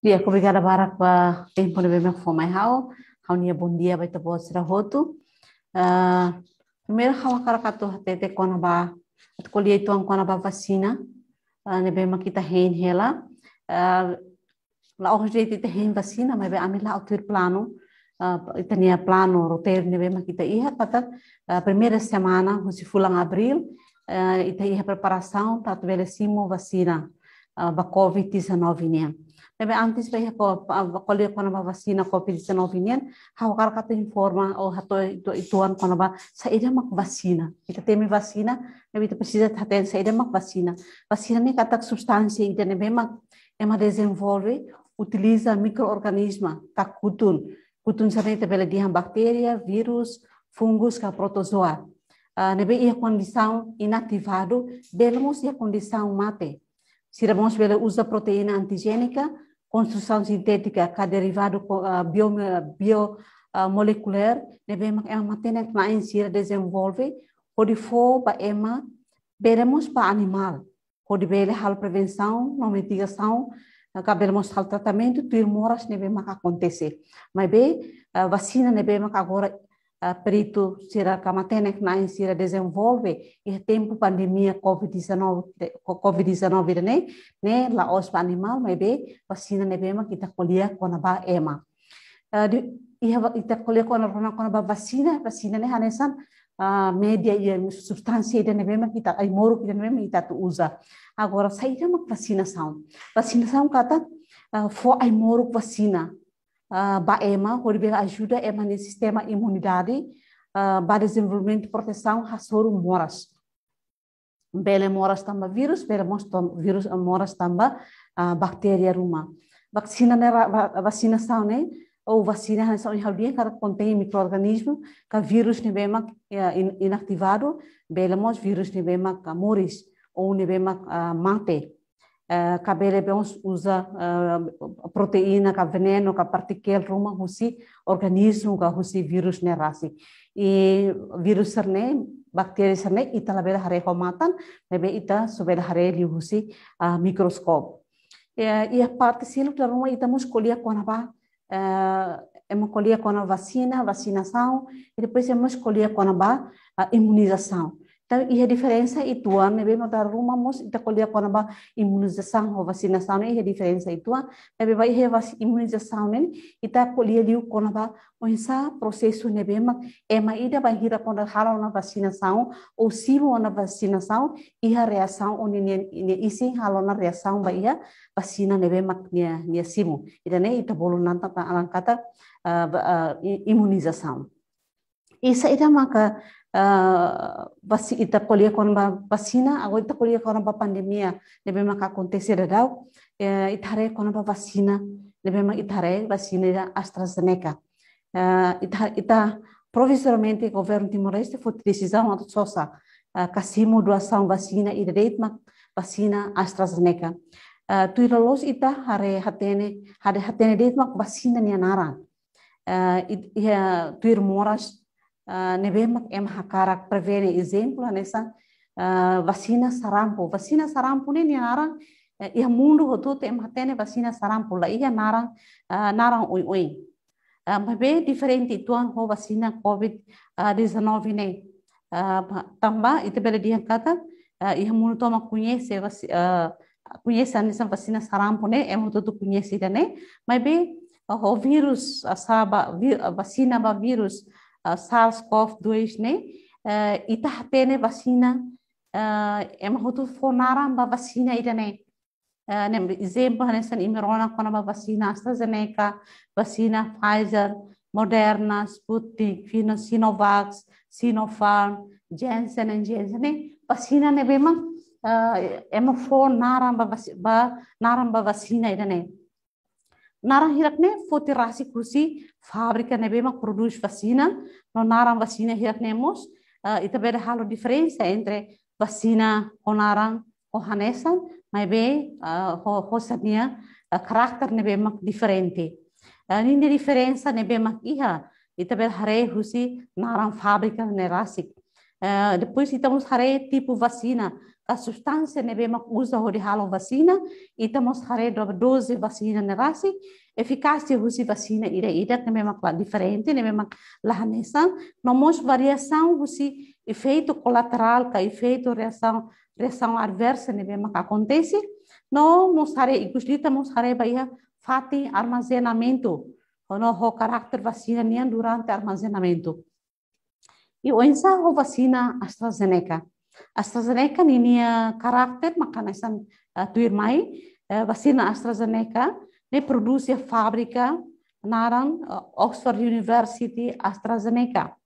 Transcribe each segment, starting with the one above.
Lia, obrigada barak ba tempo nebe me fomai hau. Hau nia bom dia ter boa sira roto. Ah, Primeiro hau karakato hate te kona ba at kolia itu ang kona ba vacina. Ah, nebe ma kita hen hela. Ah, la ohje te hen vacina mebe ami la otir plano. Itania plano roteiro nebe ma kita iha patat primeira semana, hosi fulang abril, ita iha preparação para tu velecimo vacina. vacina Ah, ba COVID-19. Tapi antes vai ko na ba vaccine COVID-19 hau kar kata informa ou hato itu ituan na ba ida mak vaccine. Kita temi vaccine, nabi itu precisa sa ida mak vaccine. Vaccine ni kata substansi, ida nabi mak ema desenvolve utiliza microorganisma kakutun. Kutun sa itu bela dia bakteria, virus, fungus, ka protozoa. Uh, ah, nabi ia condição inativado, belmos ia mate. Cirabons Vela usa proteína antigênica, construção sintética que é derivado biomolecular, bio, é uma técnica que a ensina desenvolve, pode for para ema, veremos para animal, pode ver a prevenção, a mitigação, cabemos eh, tratamento, tuir moras nebe maca acontecer. Mas bem, vacina nebe maca agora perito sira kamatenek na é sira desenvolve e é tempo pandemia covid-19 covid-19 ne né, né? laos pa animal né, vacina pasina né, nebe é, ma kita kuliah kona ba ema kita kuliah kona rona kona ba vasina vasina hanesan ah, media ia eh, substância né, bem, ma kita ai moro kita nebe kita tu usa agora saída ma vacinação vacinação kata ah, for ai moro vacina uh, por Roribela ajuda Ema no sistema imunidade uh, ah, para desenvolvimento e proteção Hassoru Moras. Bele Moras tamba vírus, Bele vírus ah, Moras tamba uh, bactéria ruma. Vacina, né, vacinação, né? Ou vacina, né, são inhalbien, que contém microorganismo, que é vírus né, bema, é inactivado, Bele Moras vírus né, bema, que é morres, ou né, bema, uh, mate. Uh, eh, kabele é usa uh, proteína ka veneno ka partikel é ruma husi assim, organismo ka husi assim, virus ne né, rasi i virus ne bakteri ne itala bela hare homatan né, bebe ita subela hare li husi assim, uh, microscope e a parte silo da ruma ita muscolia kona ba eu colia com a vacina, vacinação, e depois eu colia com a imunização. Tapi ia diferensi itu, nabi mau taruh rumah mus, kita kuliah kau nambah imunisasi ho vaksin asalnya ia diferensi itu, nabi bahwa ia vaksin imunisasi ini kita kuliah diuk kau nambah masa prosesnya ema ida bahira kau nambah halau nambah vaksin asal, usiru nambah vaksin asal, ia reasal oni ni ni isi halau nambah reasal nia vaksin nabi mak ni ni usiru, itu nih kita boleh nanti tentang ah, ah, imunisasi. Isa itu maka uh, ita polia kon ba vacina ago ita polia kon ba pandemia lebe maka acontecer dau uh, itare kon ba vacina lebe maka itare vacina da AstraZeneca uh, ita ita provisoriamente governo timoreste foi decisão a sosa uh, ah, kasimo doação vacina e direito vacina AstraZeneca uh, ah, tuira los ita hare hatene hare hatene direito vacina ni anaran uh, tuir moras Ah, nebemak em hakarak prevene pula nesa ah, vasina sarampo vasina sarampo ne nara eh, ia mundu hotu te em hatene vacina sarampo la ia nara ah, nara oi oi mabe diferente tuan ho vasina covid 19 ne tamba ite bele dia kata ia mundu toma conhece vas a nessa vasina sarampo ne em hotu tu conhece ne mabe virus virus asaba vasina ba virus. SARS-CoV-2 ne itah pene vaccina em itu nih? Nih, vaccina nih nem exemplo hanesan imirona kona ba vaccina AstraZeneca vaccina Pfizer Moderna Sputnik Sinovac Sinopharm Janssen and Janssen ne nih memang bema emang fonaram ba ba naram ba itu nih naran ne foti rasi kursi fabrika ne bema produz vasina no naran vacina ne uh, ita beda halo diferensa entre vasina ho naran ho hanesan maibe uh, eh, ho ho sania uh, karakter ne bema diferente uh, ninde diferença ne bema iha ita beda hare husi naran fabrika ne rasik uh, depois mos hare tipu vasina substância nevema usa hori halo vacina ita mostrare do dose vacina nevasi eficácia husi vacina ira ira nevema kla diferente nevema lahanesa no mos variação husi efeito colateral ka é efeito reação reação adversa nevema ka acontece no mostrare iguslita mostrare baia fati armazenamento no ho carácter vacina nian durante armazenamento e oensa ho vacina AstraZeneca AstraZeneca ya karakter makana san eh, tuir mai eh, vaksina AstraZeneca ne produksi ya fabrika naran Oxford University AstraZeneca.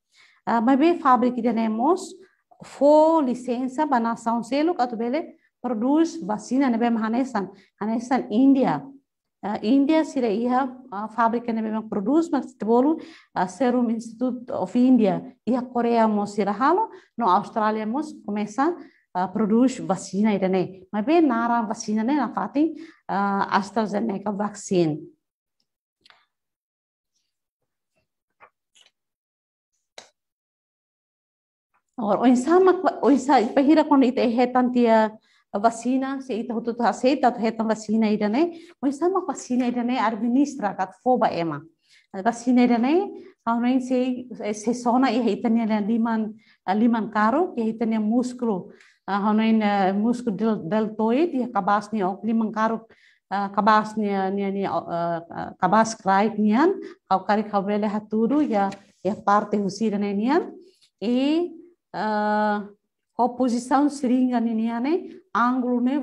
Mai be fabrika denemos fo lisensa bana seluk selo katubele produksi vaksina ne be mahanesan hanesan India. Ah, India sira iha ah, fabrikana memang produce mas tebolu ah, Serum Institute of India iha Korea mo sira halo no Australia mo começa produce vacina irene mas bem nara vacina né na fati AstraZeneca vaccine और इंसान मक इंसान पहिरा कोन ite hetan tia vacina, se ita hutu tu se ita hetan vacina ida ne, isa sama vacina ida ne ministra kat foba ema. Vacina ida ne, Aunain se e, se sona i heitania na liman liman karo ke heitania muskulu aunain e, muskul deltoid ya kabas ni ok liman karo kabas ni ni ni kabas kraik nian au kari kawele haturu ya ya parte husira nian e oposição seringa nian e, ângulo ne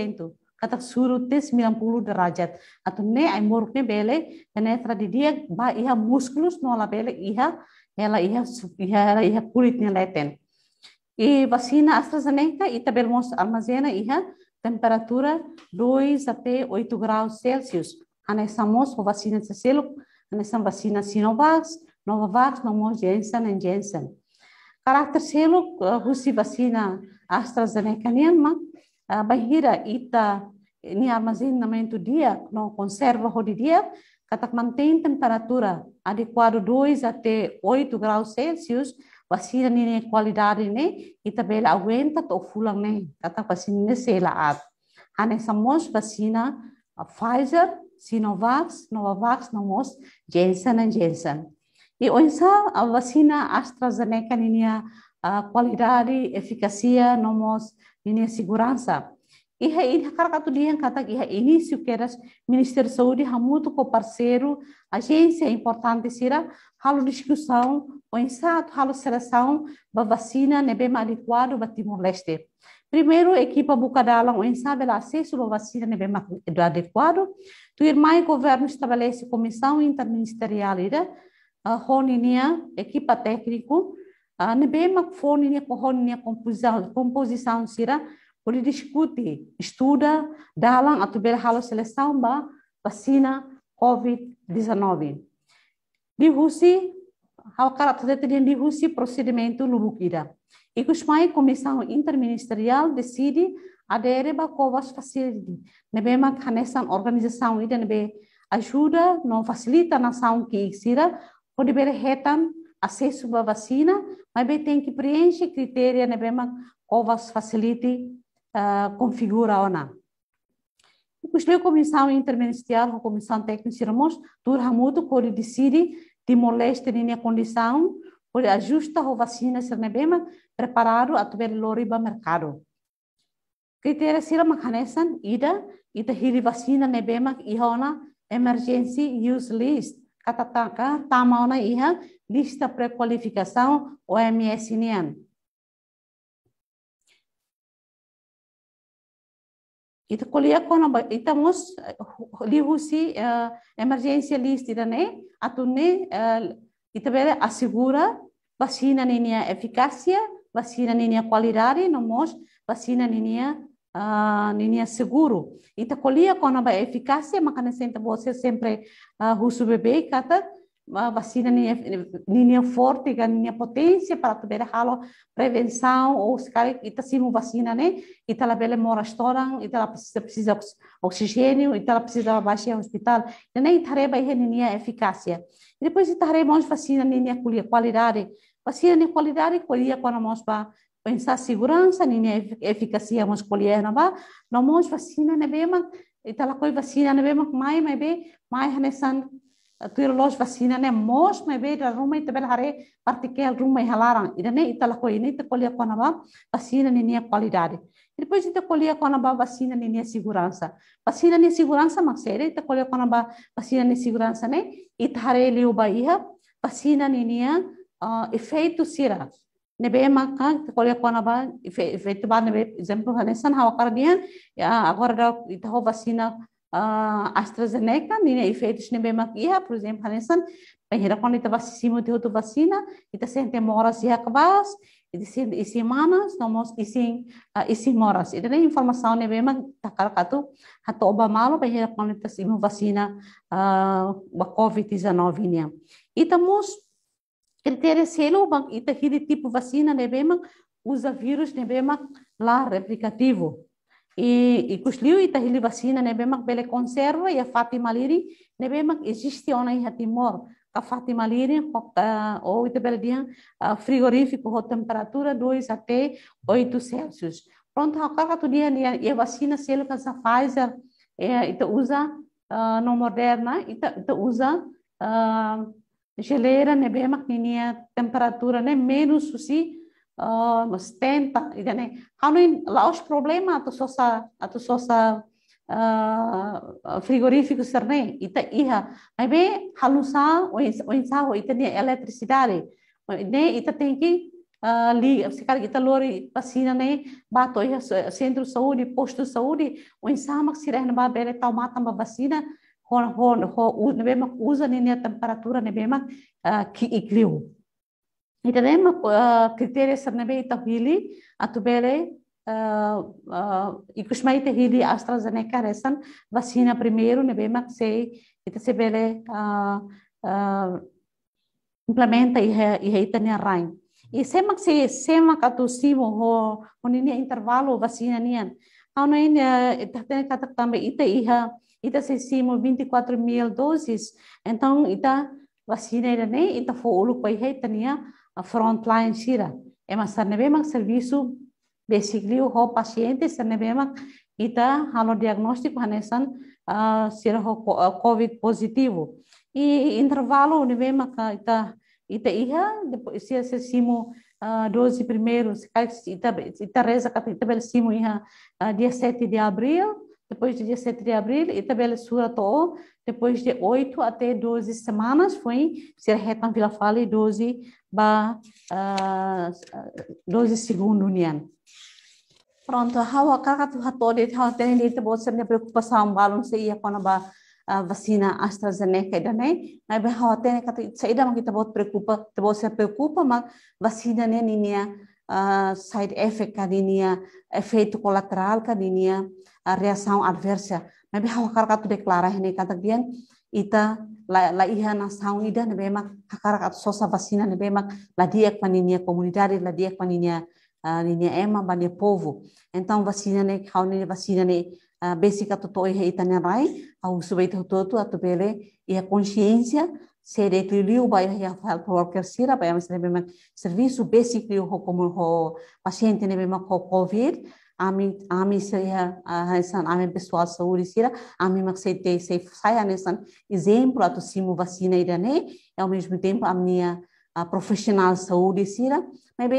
20%. Kata suruh te 90 derajat. Atau ne ai muruk ne bele, ne de dia ba iha musculus la bele iha ela iha iha iha kulit ne leten. E vacina AstraZeneca e tabelmos armazena iha temperatura 2 até 8 graus Celsius. Anexamos o vacina de selo, anesam vacina Sinovac, Novavax, Nomos Jensen e Jensen. Carácter selo, Rússia eh, vacina AstraZeneca a uh, bahira ita ni armazenamento dia não conserva hodi dia katak mantém temperatura adequado 2 até 8 graus Celsius vacina ni qualidade ne ita bela aguenta to fulang ne katak vacina ne sela at a samos vacina uh, Pfizer Sinovac, Novavax, Nomos, Janssen and Janssen. E oinsa uh, a vacina AstraZeneca niya a qualidade, eficácia, nomos ini segurança. E aí, carga dia em kata que início que era Ministério da Saúde há muito co parceiro, agência importante será a discussão, o insato, a seleção da vacina nebem adequado para Timor Leste. Primeiro, equipa Bucadala, o ensaio acesso à vacina nebem adequado. Tu irmã e governo estabelece comissão interministerial, a uh, equipa técnica não bem fone ne composição composição sira boleh discuti estuda dalang atau bel halo seleção ba vacina covid-19 di husi hal cara tete di husi procedimento lubukira e mai comissão interministerial decide adere ba covas facility ne bem canesan organização ida ne ajuda não facilita nação que sira pode bere hetan acesso à vacina, mas bem tem que preencher critérios, né, bem, qual vai facilite uh, configura ou não. Depois da comissão interministerial, a comissão técnica, irmãos, dura muito quando decide de molesta na condição, por ajusta a vacina, se não é bem, preparado a ter loriba mercado. Critério é sira makanesan ida e da hiri vacina nebemak é ihona emergency use list katataka tamauna iha lista pré-qualificação OMS ಇದು Então ಕೋನ ಇತ ಮೋಸ್ ಹೊಲಿ emergência lista, a ಇದನೆ ಅತುನ್ನೆ ಇತ ಬೇರೆ assegura vacina ನಿನಿಯ eficácia, vacina ನಿನಿಯ qualidade não mos vacina ನಿನಿಯ ninia ah, seguro. Ita colia kona a eficácia, makana sempre você sempre uh, ah, husu bebê kata uma vacina linha, é, é forte, linha é potência para trabalhar prevenção ou se cara está uma vacina, né? Então lá bela mora estouram, então tá ela precisa precisa oxigênio, então lá precisa baixar ao hospital, e nem tareba e linha eficácia. E depois e tareba mais vacina linha qualidade, vacina nem qualidade qualidade quando nós para pensar segurança, linha eficácia mais colher não vá, não mais vacina né bem, então ela coi vacina né bem mais bem mais nessa tirlosh ne mos me be da rumai bel hare partikel rumai halarang idane itala ko ini te kolia kona ba vasina ni nia qualidade depois te kolia kona ba vasina ne nia segurança vasina ni ah, segurança maxere te kolia kona ba vasina ni segurança ne ithare liu ba iha vasina ne nia efeitu sira nebe maka kolia kona ba efeitu ba be example hanesan hawakar dia ya agora da itaho vasina Ah, AstraZeneca niin efeitos feitis ne bemak por exemplo hanesan penhera kon ita está vacinado, de outro vacina ita sente moras iha kvas ita sente isi manas nomos isi isi moras ita ne informação ne bemak takal katu hato oba malo penhera kon ita simo vacina ba covid 19 nia ita mus critério selo ita hidi tipo vacina ne bemak usa vírus ne bemak lá replicativo e e ikushliu itahili vasina nebemak bele conserva ia Fatima liri nebemak existe ona iha Timor ka Fatima liri eh, ou ita bele dia eh, frigorífico ho temperatura 2 até 8 Celsius pronto hakaka tu dia ia vacina selo ka Pfizer ita eh, usa no Moderna ita ita usa geleira nebemak ninia temperatura ne menos susi almost 10 يعني حنوين لاوش بروبليما اتوسوسا اتوسوسا frigorífico serne ita iha o halusa oinsa ho ita ni eletricidade ne né? ita tem que ali ah, se cara ita lori pasina né? bato iha eh, centro saúde posto saúde oinsa mak sirah ba bele tau mata ba vacina ho ho ho o bema usa ni né? temperatura ne bema ah, que ikriu itadema kriteria sarnabe ita hili a ikushma ita hili AstraZeneca resan vacina primeiro nebemak sei ita sebele implementa iha ita nia rain e semak se a tu simo o oninia intervalo vacina nian ano in ita tene katak tambe ita iha ita se simo 24 mil doses então ita vacina ira ne ita fo ulu pai ita nia a frontline shira. Emak sarnebemak servisu basically ho paciente sarnebemak ita halo diagnóstico hanesan uh, ah, sira ho ah, covid positivo. E intervalo nebemak ah, ita ita iha depois se se simo uh, 12 primeiro se ita ita reza ita capítulo simo iha uh, dia 7 de abril depois de dia de abril, e tabela suratou, depois de 8 até 12 semanas, foi Serhetan Vila Fale 12, ba, uh, ah, 12 ah, segundos. Pronto, hawa kakatu hatode, hawa tenedita, bolsa minha preocupação, balão se ia para a ah, vacina AstraZeneca também, mas bem, hawa a isso aí dá uma que te preocupa, te bolsa preocupa, mas vacina nem nem Ah, side effect kadinia, efeito colateral kadinia, a ah, reação adversa. Mas bem, o cara que declara, né, cada ita la la iha na saun ida ne bemak hakara kat sosa vacina la dia paninia komunidade, la dia paninia uh, ah, ninia ema bania povo então vacina ne kauni vacina ne uh, basic atu toi he ita ne rai au subai itu tuh atu bele ia konsiensia seretilio ba ya health worker sira ba mas nebe mak servisu basic liu ho como ho paciente nebe mak ho covid ami ami se ya a mim pessoal saúde a mim mas se tem se sai anesan exemplo ato simu vacina né e ao mesmo tempo a minha profissional saúde sira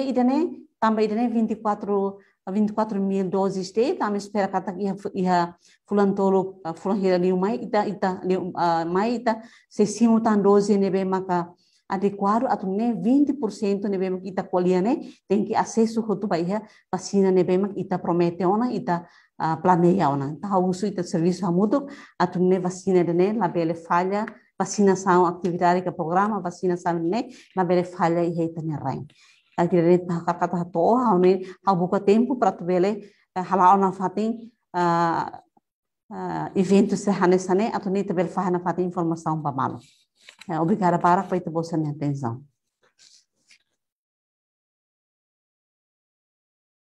ida né, também irane 24 24 mil doses te tam tá? espera que tá, iha iha fulan tolo fulan hira liu mai ita ita liu ah, mai ita se simu tan dose nebe maka adequado a tunne 20% nebe maka ita qualia ne né? tem que acesso hotu bai ha né? vacina nebe maka ita promete ona ita ah, planeia ona ta então, uso ita serviço hamuto a tunne vacina de ne bele falha vacinação atividade que programa vacinação ne bele falha e ita ne rain akirere tahakar kata to hauni habuka tempo para tu bele eh, halau na fatin eh, eh, evento se hanesane atuni tabel fahana fatin informação para malo obrigada para tu bolsa minha atenção